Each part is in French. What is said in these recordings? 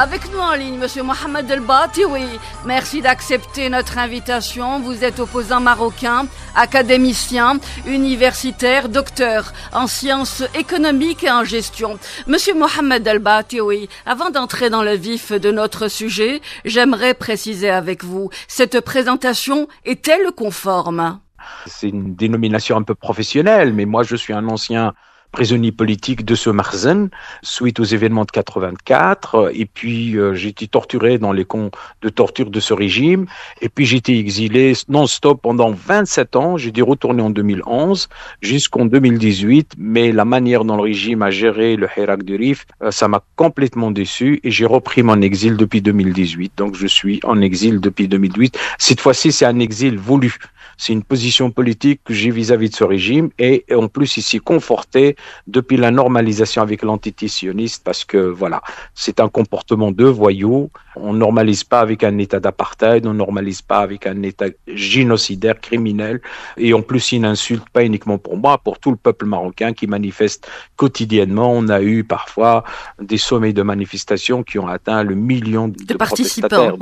Avec nous en ligne, Monsieur Mohamed El oui. Merci d'accepter notre invitation. Vous êtes opposant marocain, académicien, universitaire, docteur en sciences économiques et en gestion. Monsieur Mohamed El oui. Avant d'entrer dans le vif de notre sujet, j'aimerais préciser avec vous, cette présentation est-elle conforme? C'est une dénomination un peu professionnelle, mais moi je suis un ancien prisonnier politique de ce Marzen suite aux événements de 84. Et puis euh, j'ai été torturé dans les camps de torture de ce régime. Et puis j'ai été exilé non-stop pendant 27 ans. J'ai dû retourner en 2011 jusqu'en 2018. Mais la manière dont le régime a géré le Hirak du Rif, euh, ça m'a complètement déçu et j'ai repris mon exil depuis 2018. Donc je suis en exil depuis 2008. Cette fois-ci, c'est un exil voulu. C'est une position politique que j'ai vis-à-vis de ce régime et, en plus ici conforté depuis la normalisation avec l'entité sioniste parce que voilà, c'est un comportement de voyous. On ne normalise pas avec un état d'apartheid, on ne normalise pas avec un état génocidaire, criminel et en plus il n'insulte pas uniquement pour moi, pour tout le peuple marocain qui manifeste quotidiennement. On a eu parfois des sommets de manifestations qui ont atteint le million de, participants.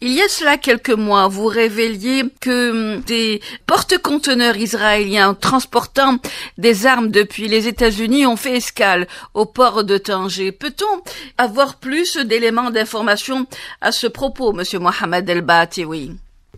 Il y a cela quelques mois, vous révéliez que hum, des porte-conteneurs israéliens transportant des armes depuis les États-Unis ont fait escale au port de Tanger. Peut-on avoir plus d'éléments d'information à ce propos, Monsieur Mohamed el Oui.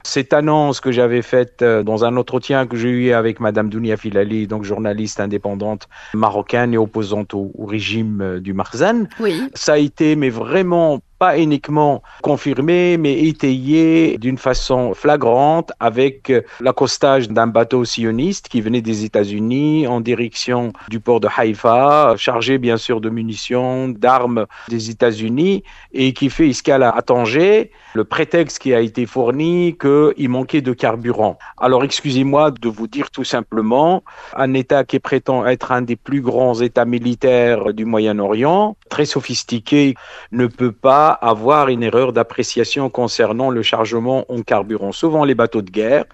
cette annonce que j'avais faite euh, dans un entretien que j'ai eu avec Madame Dounia Filali, donc journaliste indépendante marocaine et opposante au, régime euh, du Marzan, oui. ça a été mais vraiment pas uniquement confirmé, mais étayé d'une façon flagrante avec euh, l'accostage d'un bateau sioniste qui venait des États-Unis en direction du port de Haïfa, chargé bien sûr de munitions, d'armes des États-Unis et qui fait escale à Tanger. Le prétexte qui a été fourni qu'il manquait de carburant. Alors excusez-moi de vous dire tout simplement, un État qui prétend être un des plus grands États militaires du Moyen-Orient, très sophistiqué, ne peut pas avoir une erreur d'appréciation concernant le chargement en carburant. Souvent, les bateaux de guerre,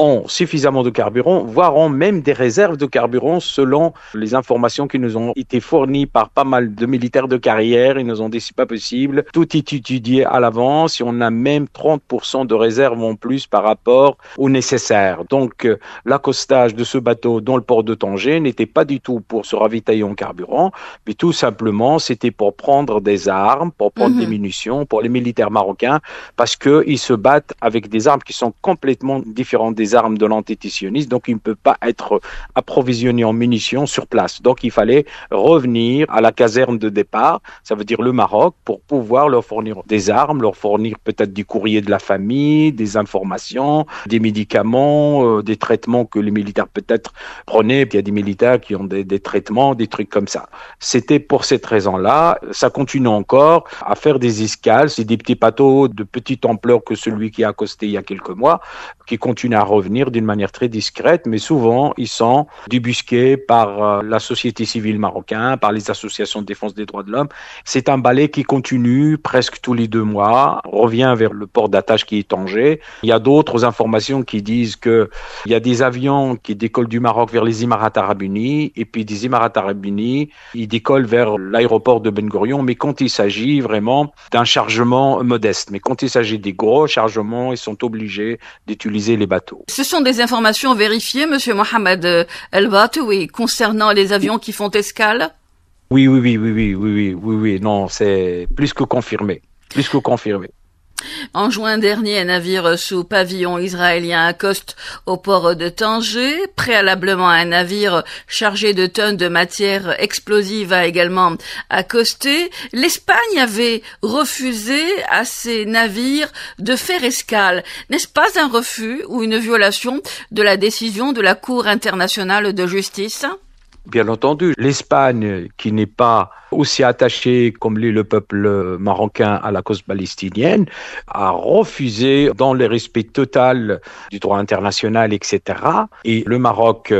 ont suffisamment de carburant, voire ont même des réserves de carburant selon les informations qui nous ont été fournies par pas mal de militaires de carrière. Ils nous ont dit c'est pas possible, tout est étudié à l'avance et on a même 30% de réserves en plus par rapport au nécessaire. Donc euh, l'accostage de ce bateau dans le port de Tanger n'était pas du tout pour se ravitailler en carburant, mais tout simplement c'était pour prendre des armes, pour prendre des mhm. munitions pour les militaires marocains parce qu'ils se battent avec des armes qui sont complètement différentes des armes de l'antétitionniste, donc il ne peut pas être approvisionné en munitions sur place. Donc il fallait revenir à la caserne de départ, ça veut dire le Maroc, pour pouvoir leur fournir des armes, leur fournir peut-être du courrier de la famille, des informations, des médicaments, euh, des traitements que les militaires peut-être prenaient. Il y a des militaires qui ont des, des traitements, des trucs comme ça. C'était pour cette raison-là. Ça continue encore à faire des escales. C'est des petits bateaux de petite ampleur que celui qui a accosté il y a quelques mois qui continuent à revenir d'une manière très discrète, mais souvent ils sont débusqués par euh, la société civile marocaine, par les associations de défense des droits de l'homme. C'est un balai qui continue presque tous les deux mois, revient vers le port d'attache qui est Tanger. Il y a d'autres informations qui disent que il y a des avions qui décollent du Maroc vers les Émirats Arabes Unis et puis des Émirats Arabes Unis, ils décollent vers l'aéroport de Ben Gurion, mais quand il s'agit vraiment d'un chargement modeste, mais quand il s'agit des gros chargements, ils sont obligés d'utiliser bateaux. Ce sont des informations vérifiées, Monsieur Mohamed euh, El Batoui, concernant les avions qui font escale oui, oui, oui, oui, oui, oui, oui, oui, oui, non, c'est plus que confirmé, plus que confirmé. En juin dernier, un navire sous pavillon israélien accoste au port de Tanger. Préalablement, un navire chargé de tonnes de matière explosives a également accosté. L'Espagne avait refusé à ces navires de faire escale. N'est-ce pas un refus ou une violation de la décision de la Cour internationale de justice? Bien entendu, l'Espagne, qui n'est pas aussi attachée comme l'est le peuple marocain à la cause palestinienne, a refusé, dans le respect total du droit international, etc. Et le Maroc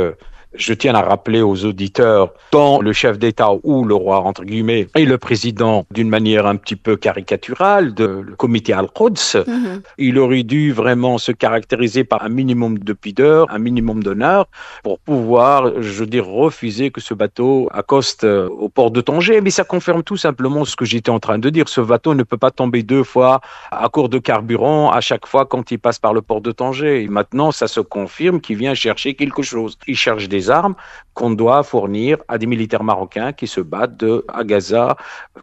je tiens à rappeler aux auditeurs, tant le chef d'État ou le roi, entre guillemets, et le président, d'une manière un petit peu caricaturale, de le comité Al-Quds, mhm. il aurait dû vraiment se caractériser par un minimum de pudeur, un minimum d'honneur, pour pouvoir, je veux dire, refuser que ce bateau accoste euh, au port de Tanger. Mais ça confirme tout simplement ce que j'étais en train de dire. Ce bateau ne peut pas tomber deux fois à court de carburant à chaque fois quand il passe par le port de Tanger. Et maintenant, ça se confirme qu'il vient chercher quelque chose. Il cherche des armes qu'on doit fournir à des militaires marocains qui se battent de, à Gaza,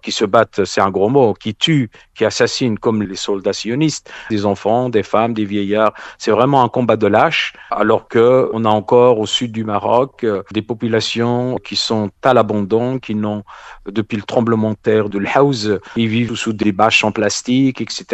qui se battent, c'est un gros mot, qui tuent, qui assassinent comme les soldats sionistes, des enfants, des femmes, des vieillards. C'est vraiment un combat de lâche, alors que on a encore au sud du Maroc euh, des populations qui sont à l'abandon, qui n'ont, depuis le tremblement de terre de l'Haouz, ils vivent sous des bâches en plastique, etc.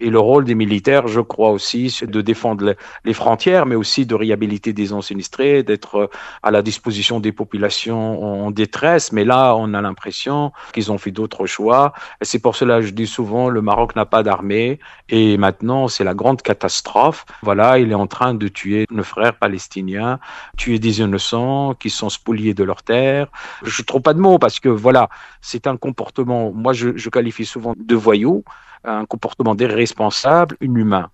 Et le rôle des militaires, je crois aussi, c'est de défendre les frontières, mais aussi de réhabiliter des anciens d'être à la disposition des populations en détresse. Mais là, on a l'impression qu'ils ont fait d'autres choix. C'est pour cela que je dis souvent, le Maroc n'a pas d'armée et maintenant, c'est la grande catastrophe. Voilà, il est en train de tuer nos frères palestiniens, tuer des innocents qui sont spoliés de leurs terres. Je ne trouve pas de mots parce que voilà, c'est un comportement, moi je, je qualifie souvent de voyou un comportement d'irresponsable, inhumain.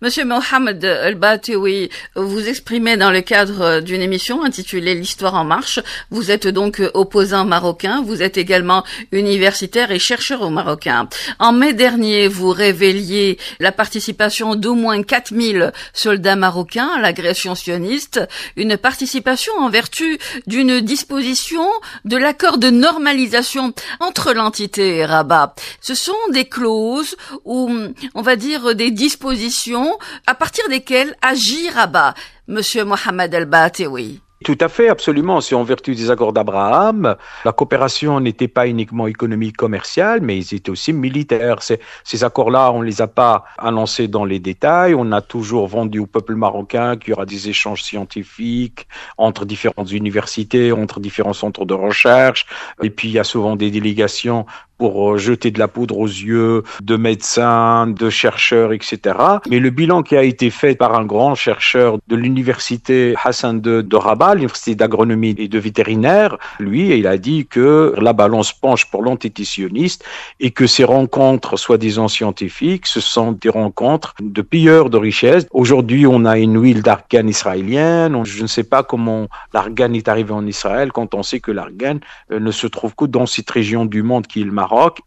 Monsieur Mohamed El-Batioui, vous exprimez dans le cadre euh, d'une émission intitulée L'Histoire en marche. Vous êtes donc euh, opposant marocain, vous êtes également universitaire et chercheur au marocain. En mai dernier, vous révéliez la participation d'au moins 4000 soldats marocains à l'agression sioniste, une participation en vertu d'une disposition de l'accord de normalisation entre l'entité et Rabat. Ce sont des clauses ou, on va dire, des dispositions à partir desquelles agir à bas Monsieur Mohamed el oui. Tout à fait, absolument. C'est en vertu des accords d'Abraham. La coopération n'était pas uniquement économique commerciale, mais ils étaient aussi militaires. Ces, ces accords-là, on les a pas annoncés dans les détails. On a toujours vendu au peuple marocain qu'il y aura des échanges scientifiques entre différentes universités, entre différents centres de recherche. Et puis, il y a souvent des délégations pour euh, jeter de la poudre aux yeux de médecins, de chercheurs, etc. Mais le bilan qui a été fait par un grand chercheur de l'université Hassan de Rabat, l'université d'agronomie et de vétérinaire, lui, il a dit que la balance penche pour l'antétitionniste et que ces rencontres, soi-disant scientifiques, ce sont des rencontres de pilleurs de richesses. Aujourd'hui, on a une huile d'argan israélienne. Je ne sais pas comment l'argan est arrivé en Israël quand on sait que l'argan euh, ne se trouve que dans cette région du monde qui est le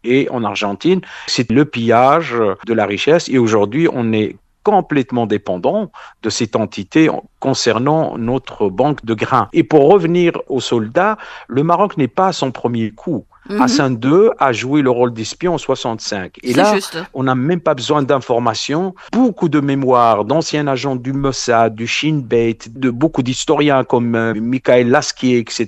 et en Argentine. C'est le pillage de la richesse et aujourd'hui on est complètement dépendant de cette entité concernant notre banque de grains. Et pour revenir aux soldats, le Maroc n'est pas à son premier coup. Assad mhm. Hassan II a joué le rôle d'espion en 65. Et là, on n'a même pas besoin d'informations. Beaucoup de mémoires d'anciens agents du Mossad, du Shin Bet, de beaucoup d'historiens comme euh, Michael etc.,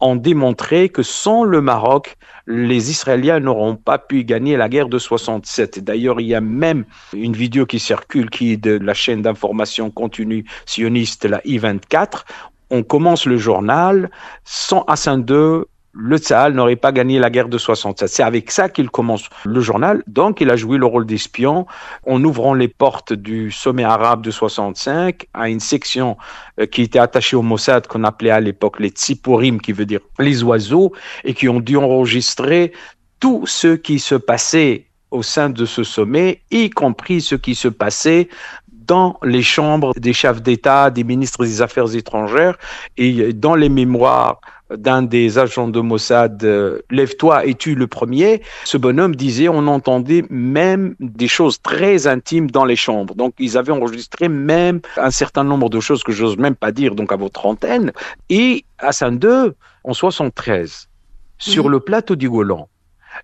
ont démontré que sans le Maroc, les Israéliens n'auront pas pu gagner la guerre de 67. D'ailleurs, il y a même une vidéo qui circule qui est de la chaîne d'information continue sioniste, la I-24. On commence le journal sans Hassan II le Tsahal n'aurait pas gagné la guerre de 67. C'est avec ça qu'il commence le journal. Donc, il a joué le rôle d'espion en ouvrant les portes du sommet arabe de 65 à une section euh, qui était attachée au Mossad, qu'on appelait à l'époque les Tsipurim, qui veut dire les oiseaux, et qui ont dû enregistrer tout ce qui se passait au sein de ce sommet, y compris ce qui se passait dans les chambres des chefs d'État, des ministres des Affaires étrangères et dans les mémoires d'un des agents de Mossad, euh, lève-toi et tue le premier, ce bonhomme disait, on entendait même des choses très intimes dans les chambres. Donc ils avaient enregistré même un certain nombre de choses que j'ose même pas dire, donc à votre antenne. Et à Saint-Deux, en 73, sur mhm. le plateau du Golan,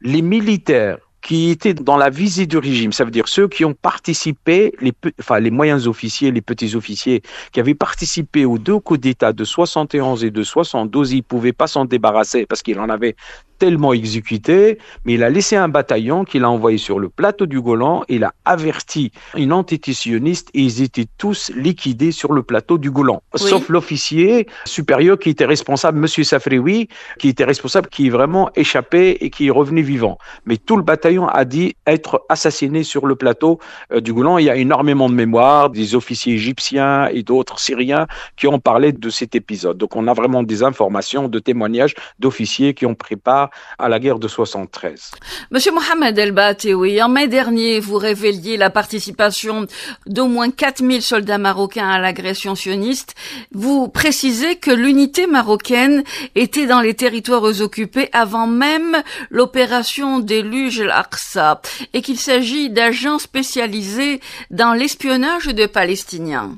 les militaires qui étaient dans la visée du régime, ça veut dire ceux qui ont participé, les, enfin, les moyens officiers, les petits officiers, qui avaient participé aux deux coups d'État de 71 et de 72, ils ne pouvaient pas s'en débarrasser parce qu'il en avait tellement exécuté, mais il a laissé un bataillon qu'il a envoyé sur le plateau du Golan, il a averti une entité sioniste et ils étaient tous liquidés sur le plateau du Golan, sauf l'officier supérieur qui était responsable, Monsieur Safrioui, qui était responsable, qui est vraiment échappé et qui est revenu vivant. Mais tout le bataillon a dit être assassiné sur le plateau euh, du Goulan. Il y a énormément de mémoires des officiers égyptiens et d'autres Syriens qui ont parlé de cet épisode. Donc on a vraiment des informations, de témoignages d'officiers qui ont pris part à la guerre de 73. Monsieur Mohamed El oui, en mai dernier, vous révéliez la participation d'au moins 4000 soldats marocains à l'agression sioniste. Vous précisez que l'unité marocaine était dans les territoires occupés avant même l'opération des Luges et qu'il s'agit d'agents spécialisés dans l'espionnage de Palestiniens.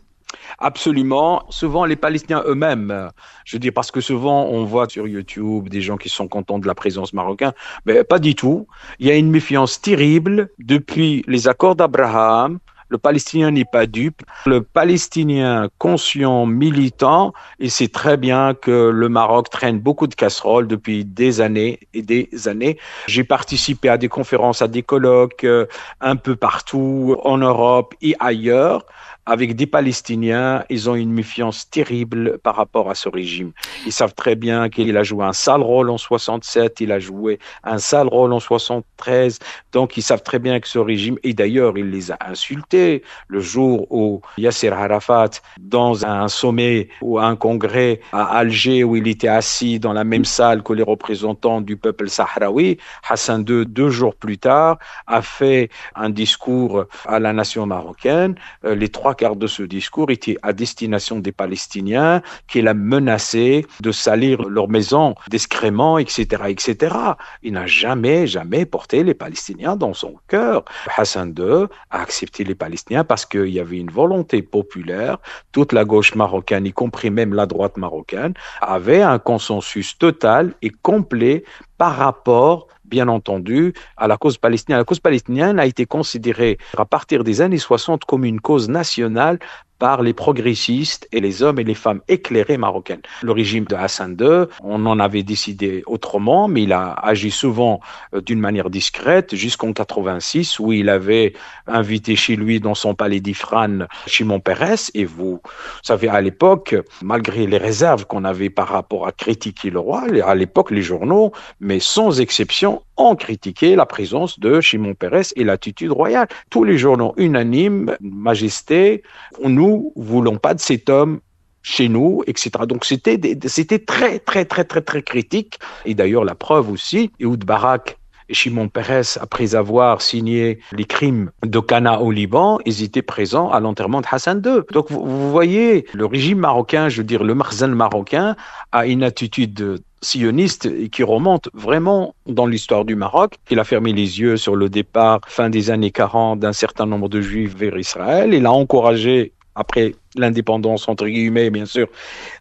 Absolument. Souvent, les Palestiniens eux-mêmes. Je dis parce que souvent, on voit sur YouTube des gens qui sont contents de la présence marocaine. Mais pas du tout. Il y a une méfiance terrible depuis les accords d'Abraham, le Palestinien n'est pas dupe. Le Palestinien conscient, militant, Et c'est très bien que le Maroc traîne beaucoup de casseroles depuis des années et des années. J'ai participé à des conférences, à des colloques euh, un peu partout en Europe et ailleurs avec des Palestiniens, ils ont une méfiance terrible par rapport à ce régime. Ils savent très bien qu'il a joué un sale rôle en 67, il a joué un sale rôle en 73, donc ils savent très bien que ce régime, et d'ailleurs il les a insultés le jour où Yasser Arafat, dans un sommet ou un congrès à Alger où il était assis dans la même salle que les représentants du peuple sahraoui, Hassan II, deux jours plus tard, a fait un discours à la nation marocaine. Euh, les trois car de ce discours était à destination des Palestiniens, qu'il a menacé de salir leur maison d'excréments, etc., etc. Il n'a jamais, jamais porté les Palestiniens dans son cœur. Hassan II a accepté les Palestiniens parce qu'il y avait une volonté populaire. Toute la gauche marocaine, y compris même la droite marocaine, avait un consensus total et complet par rapport bien entendu, à la cause palestinienne. La cause palestinienne a été considérée à partir des années 60 comme une cause nationale par les progressistes et les hommes et les femmes éclairés marocains. Le régime de Hassan II, on en avait décidé autrement, mais il a agi souvent euh, d'une manière discrète jusqu'en 86 où il avait invité chez lui dans son palais d'Ifrane Chimon Peres et vous savez à l'époque, malgré les réserves qu'on avait par rapport à critiquer le roi, à l'époque les journaux, mais sans exception, critiquer critiqué la présence de Shimon Peres et l'attitude royale. Tous les journaux unanimes, Majesté, nous voulons pas de cet homme chez nous, etc. Donc c'était c'était très très très très très critique. Et d'ailleurs la preuve aussi, Ehud Barak Shimon Peres, après avoir signé les crimes de Cana au Liban, ils étaient présents à l'enterrement de Hassan II. Donc vous, voyez, le régime marocain, je veux dire le Marzan marocain, a une attitude sioniste et qui remonte vraiment dans l'histoire du Maroc. Il a fermé les yeux sur le départ fin des années 40 d'un certain nombre de juifs vers Israël. Il a encouragé après l'indépendance, entre guillemets, bien sûr,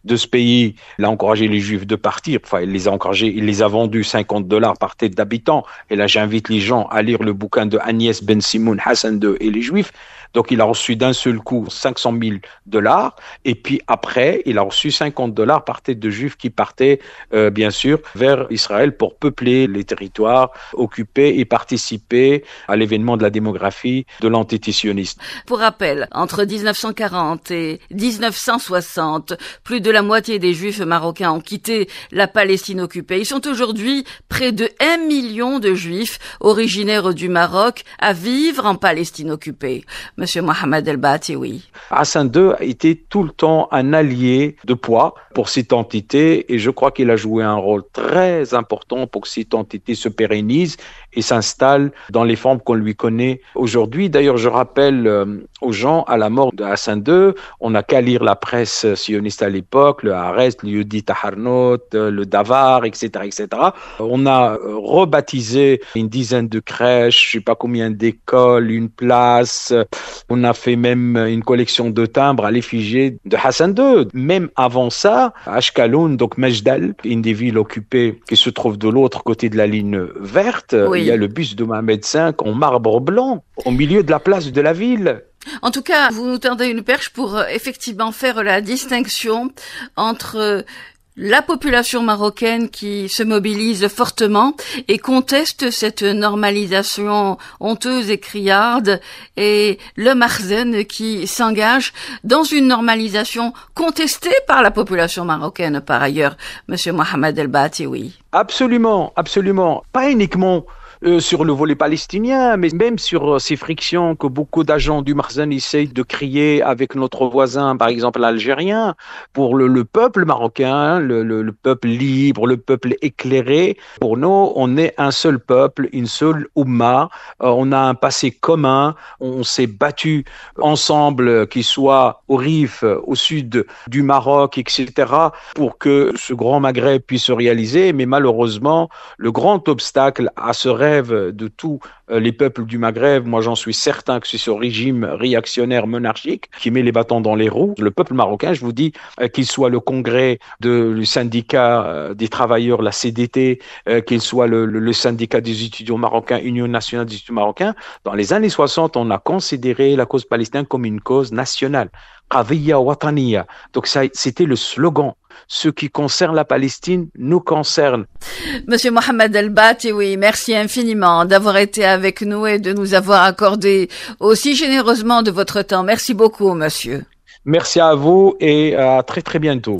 de ce pays, il a encouragé les Juifs de partir. Enfin, il les a encouragés, il les a vendus 50 dollars par tête d'habitants Et là, j'invite les gens à lire le bouquin de Agnès Ben Simoun Hassan II et les Juifs. Donc, il a reçu d'un seul coup 500 000 dollars. Et puis après, il a reçu 50 dollars par tête de Juifs qui partaient, euh, bien sûr, vers Israël pour peupler les territoires occupés et participer à l'événement de la démographie de l'antétitionniste. Pour rappel, entre 1940 et 1960, plus de la moitié des Juifs marocains ont quitté la Palestine occupée. Ils sont aujourd'hui près de 1 million de Juifs originaires du Maroc à vivre en Palestine occupée. Monsieur Mohamed El oui. Hassan II a été tout le temps un allié de poids pour cette entité et je crois qu'il a joué un rôle très important pour que cette entité se pérennise et s'installe dans les formes qu'on lui connaît aujourd'hui. D'ailleurs, je rappelle euh, aux gens, à la mort de Hassan II, on n'a qu'à lire la presse sioniste à l'époque, le Haaretz, le Yudit Taharnot, euh, le Davar, etc., etc. On a euh, rebaptisé une dizaine de crèches, je sais pas combien d'écoles, une place. On a fait même une collection de timbres à l'effigie de Hassan II. Même avant ça, Ashkaloun, donc Mejdal, une des villes occupées qui se trouve de l'autre côté de la ligne verte, oui il y a le bus de Mohamed V en marbre blanc au milieu de la place de la ville. En tout cas, vous nous tendez une perche pour euh, effectivement faire la distinction entre euh, la population marocaine qui se mobilise fortement et conteste cette normalisation honteuse et criarde et le Marzen qui s'engage dans une normalisation contestée par la population marocaine par ailleurs, Monsieur Mohamed El Bati, oui. Absolument, absolument. Pas uniquement euh, sur le volet palestinien, mais même sur euh, ces frictions que beaucoup d'agents du Marzan essayent de crier avec notre voisin, par exemple l'Algérien, pour le, peuple marocain, le, peuple libre, le peuple éclairé. Pour nous, on est un seul peuple, une seule Oumma, euh, on a un passé commun, on s'est battu ensemble, qu'ils soit au Rif, au sud du Maroc, etc., pour que ce grand Maghreb puisse se réaliser, mais malheureusement, le grand obstacle à ce rêve de tout euh, les peuples du Maghreb, moi j'en suis certain que c'est ce régime réactionnaire monarchique qui met les bâtons dans les roues. Le peuple marocain, je vous dis, euh, qu'il soit le congrès de, du syndicat euh, des travailleurs, la CDT, qu'il soit le, syndicat des étudiants marocains, Union nationale des étudiants marocains, dans les années 60, on a considéré la cause palestinienne comme une cause nationale. Donc c'était le slogan. Ce qui concerne la Palestine nous concerne. Monsieur Mohamed El-Bati, oui, merci infiniment d'avoir été avec avec nous et de nous avoir accordé aussi généreusement de votre temps. Merci beaucoup, monsieur. Merci à vous et à très très bientôt.